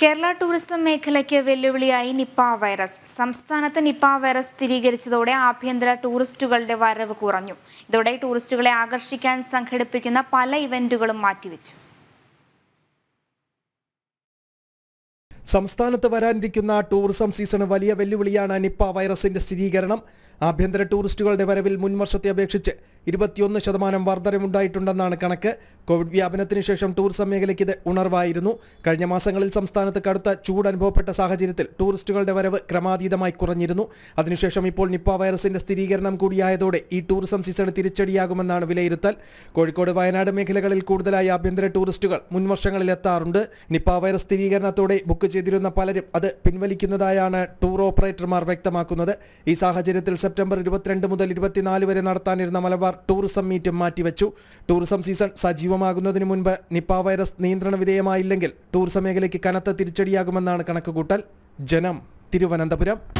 Kerala tourism മേഖലയ്ക്ക് വെല്ലുവിളിയായി Nipah virus സംസ്ഥാനത്ത് നിപ്പ വൈറസ് സ്ഥിരീകരിച്ചതോടെ ആഭ്യന്തര ടൂറിസ്റ്റുകളുടെ വരവ് കുറഞ്ഞു ഇതോടെ ടൂറിസ്റ്റുകളെ ആകർഷിക്കാൻ സംഘടിപ്പിക്കുന്ന പല ഇവന്റുകളും മാറ്റിവെച്ചു സംസ്ഥാനത്ത് വരാനിരിക്കുന്ന ടൂറിസം സീസൺ വലിയ വെല്ലുവിളിയാണ് നിപ്പ വൈറസിന്റെ സ്ഥിരീകരണം ആഭ്യന്തര ടൂറിസ്റ്റുകളുടെ വരവിൽ മുൻവർഷത്തെ അപേക്ഷിച്ച് ഇരുപത്തിയൊന്ന് ശതമാനം വർധനമുണ്ടായിട്ടുണ്ടെന്നാണ് കണക്ക് കോവിഡ് വ്യാപനത്തിന് ശേഷം ടൂറിസം മേഖലയ്ക്ക് ഇത് ഉണർവായിരുന്നു കഴിഞ്ഞ മാസങ്ങളിൽ സംസ്ഥാനത്ത് കടുത്ത ചൂട് അനുഭവപ്പെട്ട സാഹചര്യത്തിൽ ടൂറിസ്റ്റുകളുടെ വരവ് ക്രമാതീതമായി കുറഞ്ഞിരുന്നു അതിനുശേഷം ഇപ്പോൾ നിപ്പ വൈറസിന്റെ സ്ഥിരീകരണം കൂടിയായതോടെ ഈ ടൂറിസം സീസൺ തിരിച്ചടിയാകുമെന്നാണ് വിലയിരുത്തൽ കോഴിക്കോട് വയനാട് മേഖലകളിൽ കൂടുതലായി ആഭ്യന്തര ടൂറിസ്റ്റുകൾ മുൻവർഷങ്ങളിൽ എത്താറുണ്ട് നിപ്പ വൈറസ് സ്ഥിരീകരണത്തോടെ ബുക്ക് ചെയ്തിരുന്ന പലരും അത് പിൻവലിക്കുന്നതായാണ് ടൂർ ഓപ്പറേറ്റർമാർ വ്യക്തമാക്കുന്നത് ഈ സാഹചര്യത്തിൽ സെപ്റ്റംബർ ഇരുപത്തിരണ്ട് മുതൽ ഇരുപത്തിനാല് വരെ നടത്താനിരുന്ന മലബാർ ടൂറിസം മീറ്റ് മാറ്റിവെച്ചു ടൂറിസം സീസൺ സജീവമാകുന്നതിന് മുൻപ് നിപ്പ വൈറസ് നിയന്ത്രണ വിധേയമായില്ലെങ്കിൽ ടൂറിസം മേഖലയ്ക്ക് കനത്ത തിരിച്ചടിയാകുമെന്നാണ് കണക്കുകൂട്ടൽ ജനം തിരുവനന്തപുരം